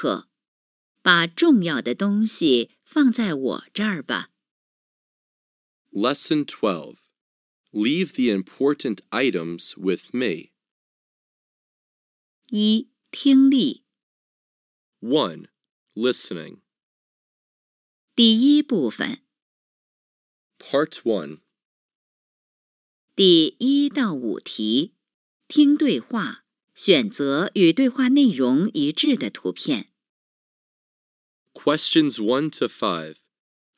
可，把重要的东西放在我这儿吧。Lesson 12 Leave the important items with me. 一、听力。1. Listening. 第一部分。Part 1. 第一到五题，听对话，选择与对话内容一致的图片。Questions 1 to 5.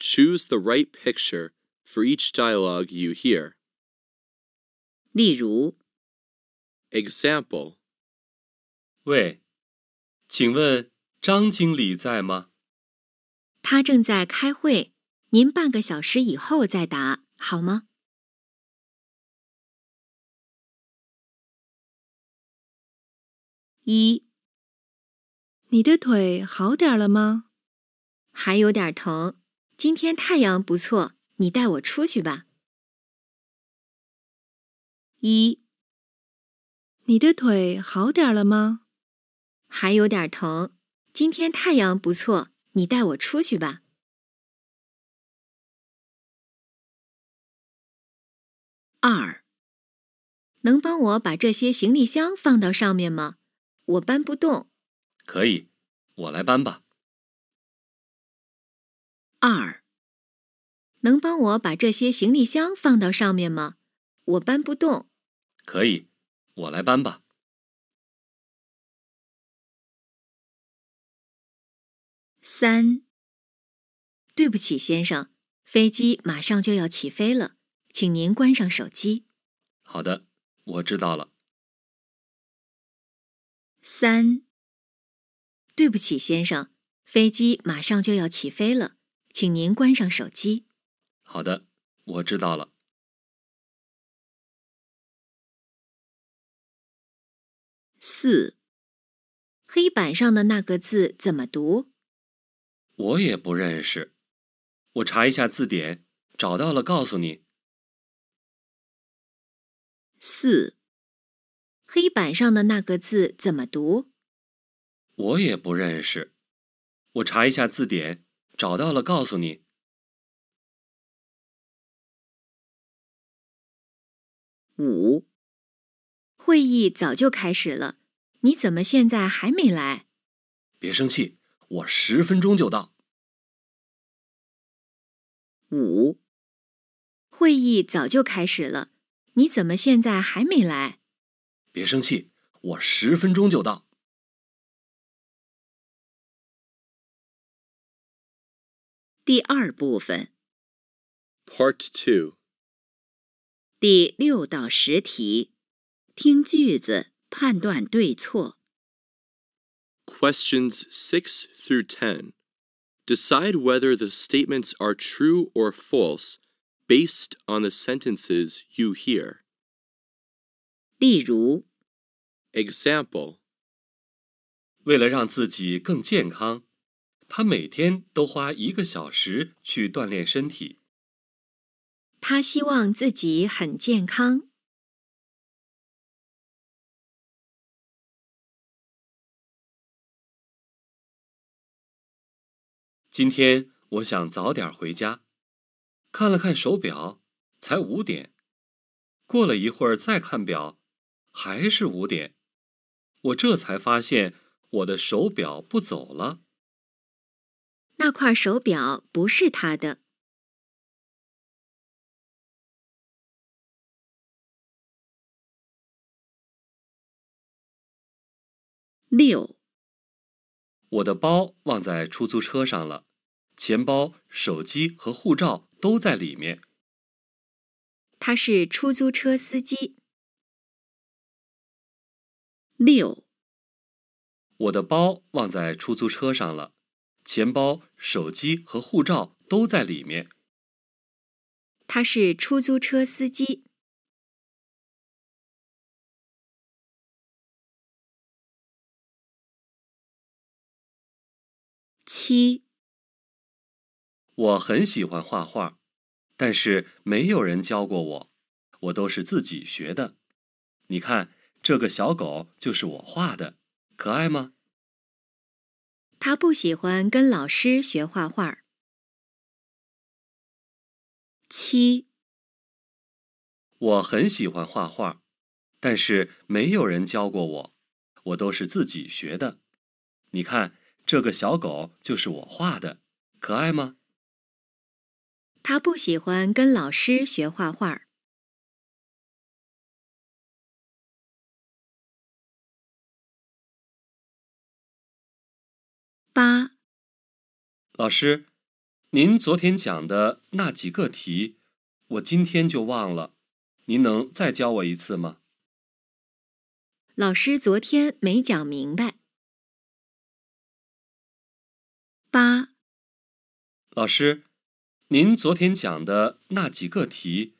Choose the right picture for each dialogue you hear. 例如 Example 喂，请问张经理在吗？他正在开会，您半个小时以后再答好吗？一，你的腿好点了吗？还有点疼，今天太阳不错，你带我出去吧。一，你的腿好点了吗？还有点疼，今天太阳不错，你带我出去吧。二，能帮我把这些行李箱放到上面吗？我搬不动。可以，我来搬吧。二，能帮我把这些行李箱放到上面吗？我搬不动。可以，我来搬吧。三，对不起，先生，飞机马上就要起飞了，请您关上手机。好的，我知道了。三，对不起，先生，飞机马上就要起飞了。请您关上手机。好的，我知道了。四，黑板上的那个字怎么读？我也不认识，我查一下字典，找到了，告诉你。四，黑板上的那个字怎么读？我也不认识，我查一下字典。找到了，告诉你。五，会议早就开始了，你怎么现在还没来？别生气，我十分钟就到。五，会议早就开始了，你怎么现在还没来？别生气，我十分钟就到。第二部分，Part Part Two six through ten. Decide whether the statements are true or false based on the sentences you hear. 例如，Example 他每天都花一个小时去锻炼身体。他希望自己很健康。今天我想早点回家，看了看手表，才五点。过了一会儿再看表，还是五点。我这才发现我的手表不走了。那块手表不是他的。六，我的包忘在出租车上了，钱包、手机和护照都在里面。他是出租车司机。六，我的包忘在出租车上了。钱包、手机和护照都在里面。他是出租车司机。七，我很喜欢画画，但是没有人教过我，我都是自己学的。你看，这个小狗就是我画的，可爱吗？他不喜欢跟老师学画画。七，我很喜欢画画，但是没有人教过我，我都是自己学的。你看，这个小狗就是我画的，可爱吗？他不喜欢跟老师学画画。八，老师，您昨天讲的那几个题，我今天就忘了，您能再教我一次吗？老师昨天没讲明白。八，老师，您昨天讲的那几个题，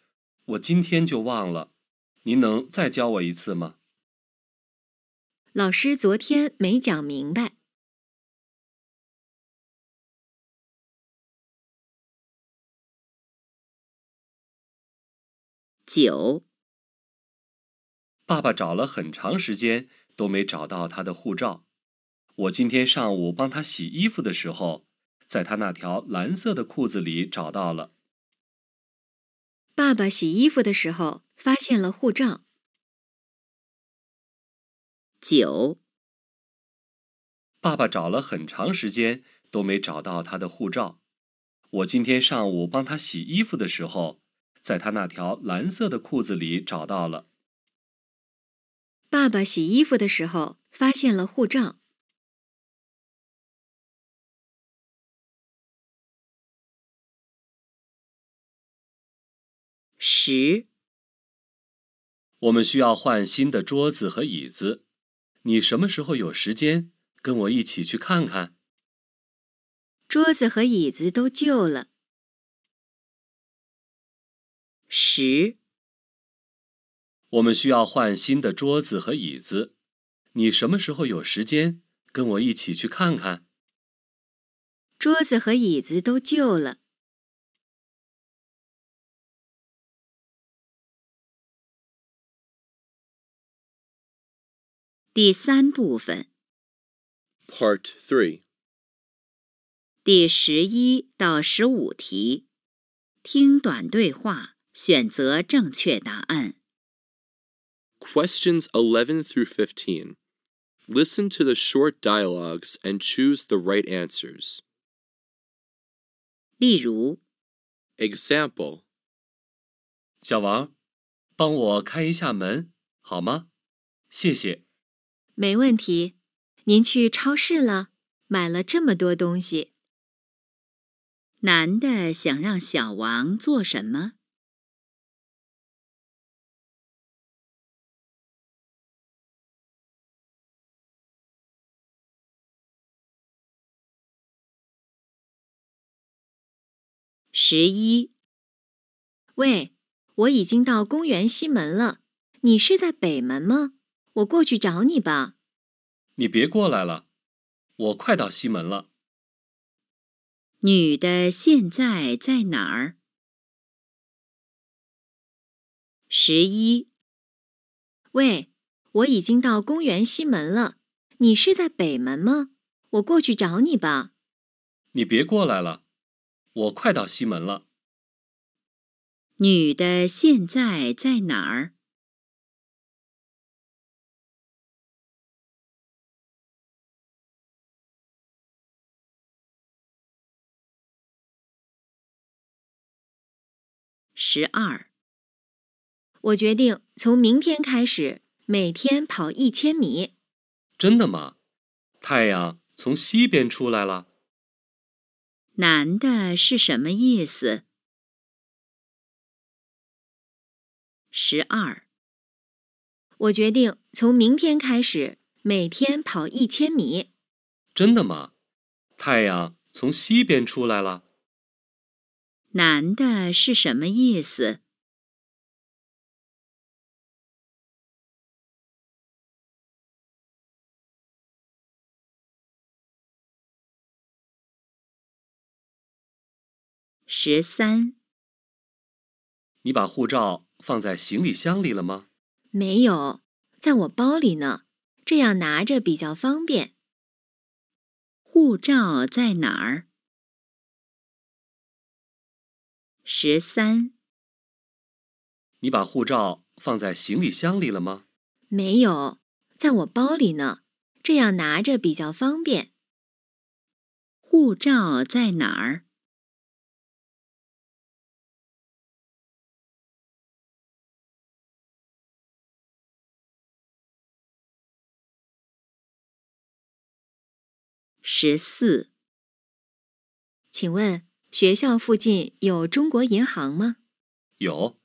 我今天就忘了，您能再教我一次吗？老师昨天没讲明白。九。爸爸找了很长时间都没找到他的护照。我今天上午帮他洗衣服的时候，在他那条蓝色的裤子里找到了。爸爸洗衣服的时候发现了护照。九。爸爸找了很长时间都没找到他的护照。我今天上午帮他洗衣服的时候。在他那条蓝色的裤子里找到了。爸爸洗衣服的时候发现了护照。十，我们需要换新的桌子和椅子。你什么时候有时间？跟我一起去看看。桌子和椅子都旧了。十，我们需要换新的桌子和椅子。你什么时候有时间跟我一起去看看？桌子和椅子都旧了。第三部分，Part Three，第十一到十五题，听短对话。选择正确答案。Questions 11 through 15. Listen to the short dialogues and choose the right answers. 例如 Example 小王，帮我开一下门好吗？谢谢。没问题。您去超市了，买了这么多东西。男的想让小王做什么？十一，喂，我已经到公园西门了，你是在北门吗？我过去找你吧。你别过来了，我快到西门了。女的现在在哪儿？十一，喂，我已经到公园西门了，你是在北门吗？我过去找你吧。你别过来了。我快到西门了。女的现在在哪儿？十二。我决定从明天开始每天跑一千米。真的吗？太阳从西边出来了。男的是什么意思？十二，我决定从明天开始每天跑一千米。真的吗？太阳从西边出来了。男的是什么意思？十三，你把护照放在行李箱里了吗？没有，在我包里呢，这样拿着比较方便。护照在哪儿？十三，你把护照放在行李箱里了吗？没有，在我包里呢，这样拿着比较方便。护照在哪儿？十四，请问学校附近有中国银行吗？有，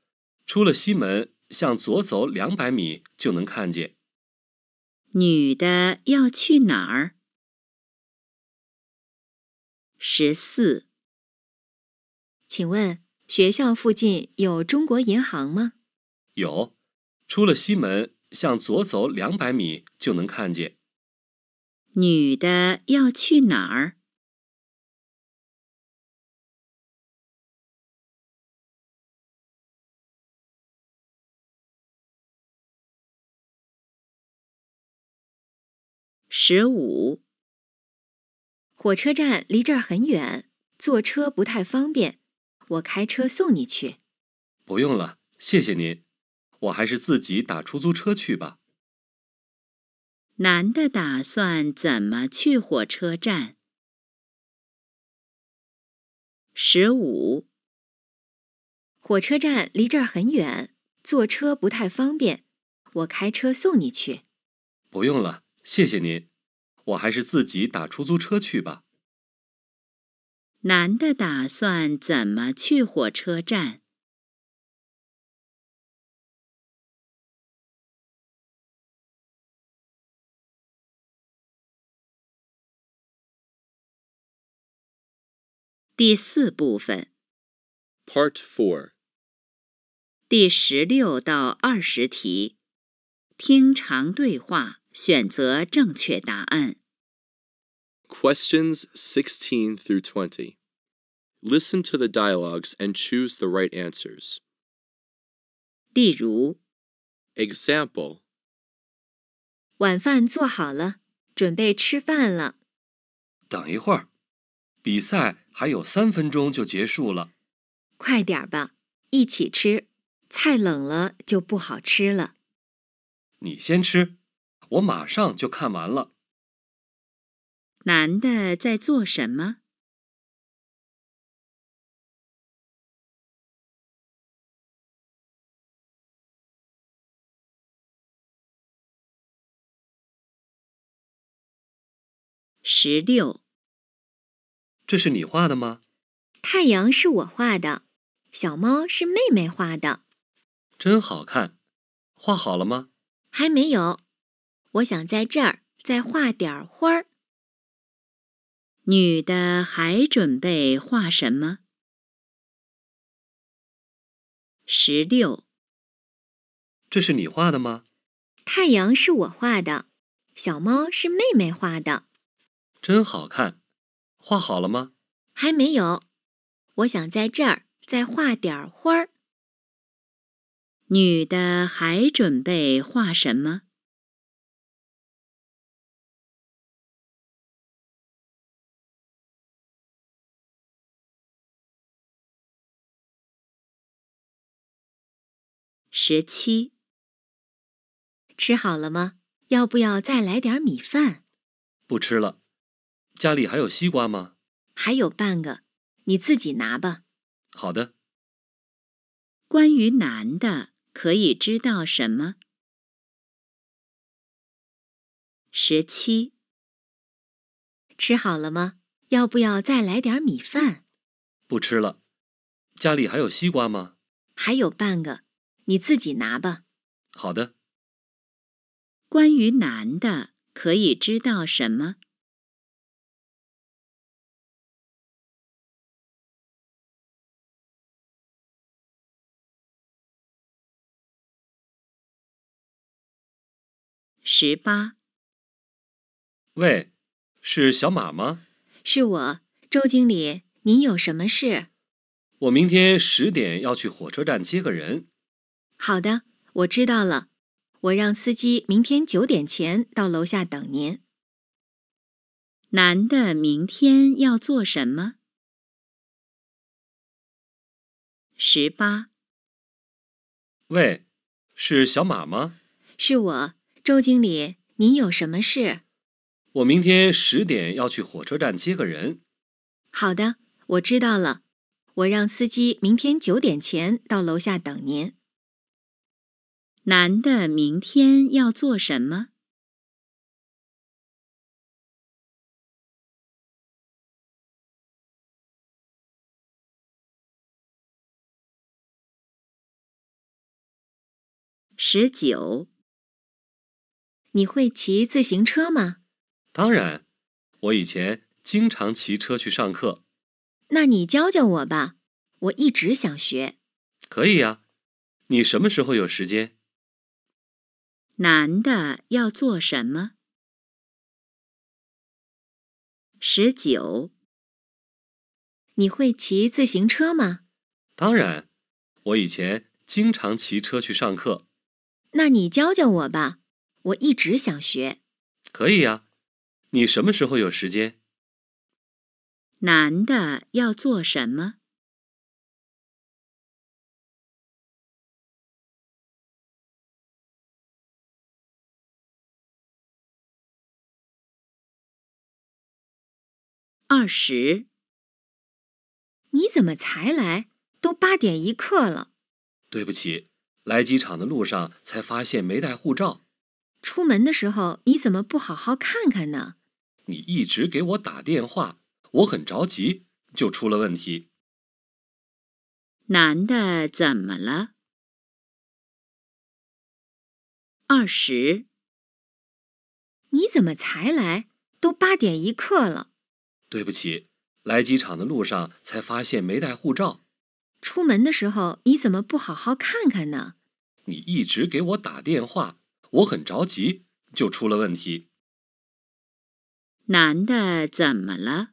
出了西门向左走两百米就能看见。女的要去哪儿？十四，请问学校附近有中国银行吗？有，出了西门向左走两百米就能看见。女的要去哪儿？十五，火车站离这儿很远，坐车不太方便，我开车送你去。不用了，谢谢您，我还是自己打出租车去吧。男的打算怎么去火车站？十五，火车站离这儿很远，坐车不太方便，我开车送你去。不用了，谢谢您，我还是自己打出租车去吧。男的打算怎么去火车站？第四部分，Part Four，第十六到二十题，听长对话，选择正确答案。Questions s i x through e e twenty. listen to the dialogues and choose the right answers. 例如，Example，晚饭做好了，准备吃饭了。等一会儿。比赛还有三分钟就结束了，快点吧！一起吃，菜冷了就不好吃了。你先吃，我马上就看完了。男的在做什么？十六。这是你画的吗？太阳是我画的，小猫是妹妹画的，真好看。画好了吗？还没有，我想在这儿再画点花儿。女的还准备画什么？十六。这是你画的吗？太阳是我画的，小猫是妹妹画的，真好看。画好了吗？还没有，我想在这儿再画点花儿。女的还准备画什么？十七，吃好了吗？要不要再来点米饭？不吃了。家里还有西瓜吗？还有半个，你自己拿吧。好的。关于男的，可以知道什么？十七。吃好了吗？要不要再来点米饭？不吃了。家里还有西瓜吗？还有半个，你自己拿吧。好的。关于男的，可以知道什么？十八。喂，是小马吗？是我，周经理，您有什么事？我明天十点要去火车站接个人。好的，我知道了。我让司机明天九点前到楼下等您。男的明天要做什么？十八。喂，是小马吗？是我。周经理，您有什么事？我明天十点要去火车站接个人。好的，我知道了，我让司机明天九点前到楼下等您。男的明天要做什么？十九。你会骑自行车吗？当然，我以前经常骑车去上课。那你教教我吧，我一直想学。可以呀，你什么时候有时间？男的要做什么？十九。你会骑自行车吗？当然，我以前经常骑车去上课。那你教教我吧。我一直想学，可以呀。你什么时候有时间？男的要做什么？二十？你怎么才来？都八点一刻了。对不起，来机场的路上才发现没带护照。出门的时候你怎么不好好看看呢？你一直给我打电话，我很着急，就出了问题。男的怎么了？二十？你怎么才来？都八点一刻了。对不起，来机场的路上才发现没带护照。出门的时候你怎么不好好看看呢？你一直给我打电话。我很着急，就出了问题。男的怎么了？